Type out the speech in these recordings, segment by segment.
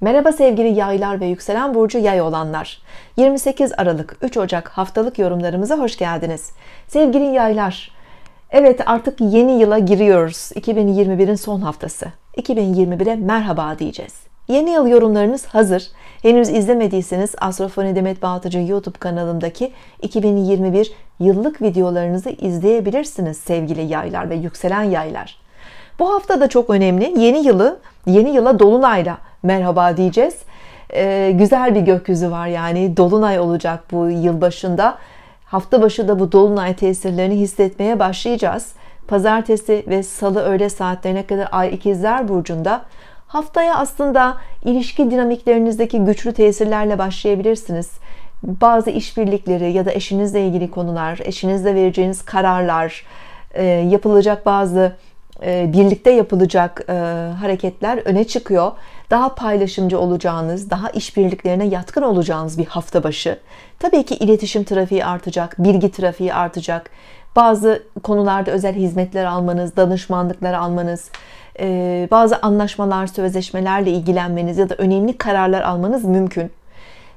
Merhaba sevgili yaylar ve yükselen burcu yay olanlar. 28 Aralık 3 Ocak haftalık yorumlarımıza hoş geldiniz. Sevgili yaylar, evet artık yeni yıla giriyoruz. 2021'in son haftası. 2021'e merhaba diyeceğiz. Yeni yıl yorumlarınız hazır. Henüz izlemediyseniz Astrofoni Demet Bağatıcı YouTube kanalımdaki 2021 yıllık videolarınızı izleyebilirsiniz sevgili yaylar ve yükselen yaylar. Bu hafta da çok önemli. Yeni yılı, yeni yıla dolunayla merhaba diyeceğiz. Ee, güzel bir gökyüzü var yani dolunay olacak bu yıl başında. Hafta başı da bu dolunay tesirlerini hissetmeye başlayacağız. Pazartesi ve salı öğle saatlerine kadar Ay ikizler burcunda. Haftaya aslında ilişki dinamiklerinizdeki güçlü tesirlerle başlayabilirsiniz. Bazı işbirlikleri ya da eşinizle ilgili konular, eşinizle vereceğiniz kararlar, e, yapılacak bazı e, birlikte yapılacak e, hareketler öne çıkıyor. Daha paylaşımcı olacağınız, daha işbirliklerine yatkın olacağınız bir hafta başı. Tabii ki iletişim trafiği artacak, bilgi trafiği artacak. Bazı konularda özel hizmetler almanız, danışmanlıklar almanız, e, bazı anlaşmalar, sözleşmelerle ilgilenmeniz ya da önemli kararlar almanız mümkün.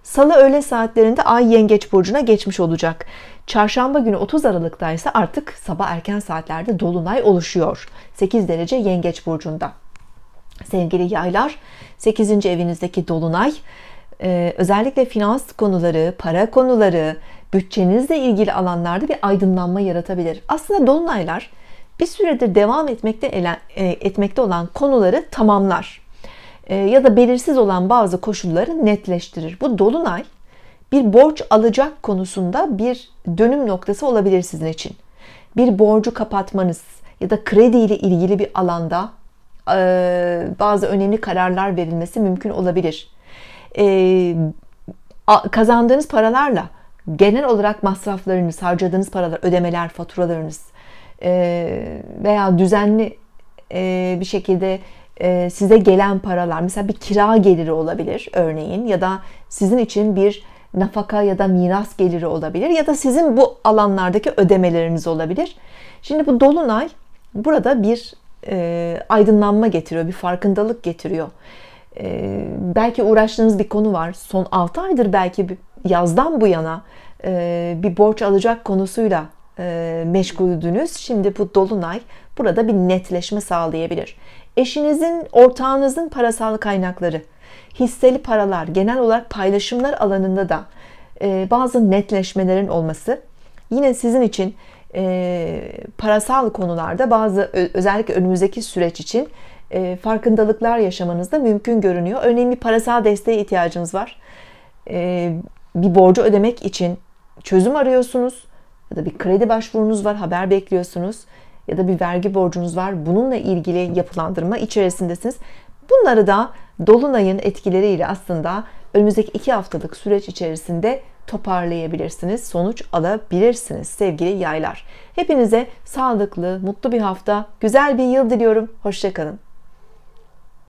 Salı öğle saatlerinde Ay Yengeç burcuna geçmiş olacak. Çarşamba günü 30 Aralık'ta ise artık sabah erken saatlerde dolunay oluşuyor. 8 derece Yengeç burcunda. Sevgili Yaylar, 8. evinizdeki dolunay e, özellikle finans konuları, para konuları, bütçenizle ilgili alanlarda bir aydınlanma yaratabilir. Aslında dolunaylar bir süredir devam etmekte e, etmekte olan konuları tamamlar. Ee, ya da belirsiz olan bazı koşulları netleştirir. Bu dolunay bir borç alacak konusunda bir dönüm noktası olabilir sizin için. Bir borcu kapatmanız ya da kredi ile ilgili bir alanda e, bazı önemli kararlar verilmesi mümkün olabilir. Ee, kazandığınız paralarla genel olarak masraflarınız, harcadığınız paralar, ödemeler, faturalarınız e, veya düzenli e, bir şekilde e, size gelen paralar mesela bir kira geliri olabilir örneğin ya da sizin için bir nafaka ya da miras geliri olabilir ya da sizin bu alanlardaki ödemeleriniz olabilir. Şimdi bu dolunay burada bir e, aydınlanma getiriyor, bir farkındalık getiriyor. E, belki uğraştığınız bir konu var. Son 6 aydır belki yazdan bu yana e, bir borç alacak konusuyla e, meşguldünüz. Şimdi bu dolunay burada bir netleşme sağlayabilir eşinizin, ortağınızın parasal kaynakları, hisseli paralar, genel olarak paylaşımlar alanında da e, bazı netleşmelerin olması yine sizin için e, parasal konularda bazı özellikle önümüzdeki süreç için e, farkındalıklar yaşamanız mümkün görünüyor. Örneğin bir parasal desteğe ihtiyacınız var. bir borcu ödemek için çözüm arıyorsunuz ya da bir kredi başvurunuz var, haber bekliyorsunuz ya da bir vergi borcunuz var. Bununla ilgili yapılandırma içerisindesiniz. Bunları da dolunayın etkileriyle aslında önümüzdeki iki haftalık süreç içerisinde toparlayabilirsiniz, sonuç alabilirsiniz sevgili yaylar. Hepinize sağlıklı, mutlu bir hafta, güzel bir yıl diliyorum. Hoşçakalın.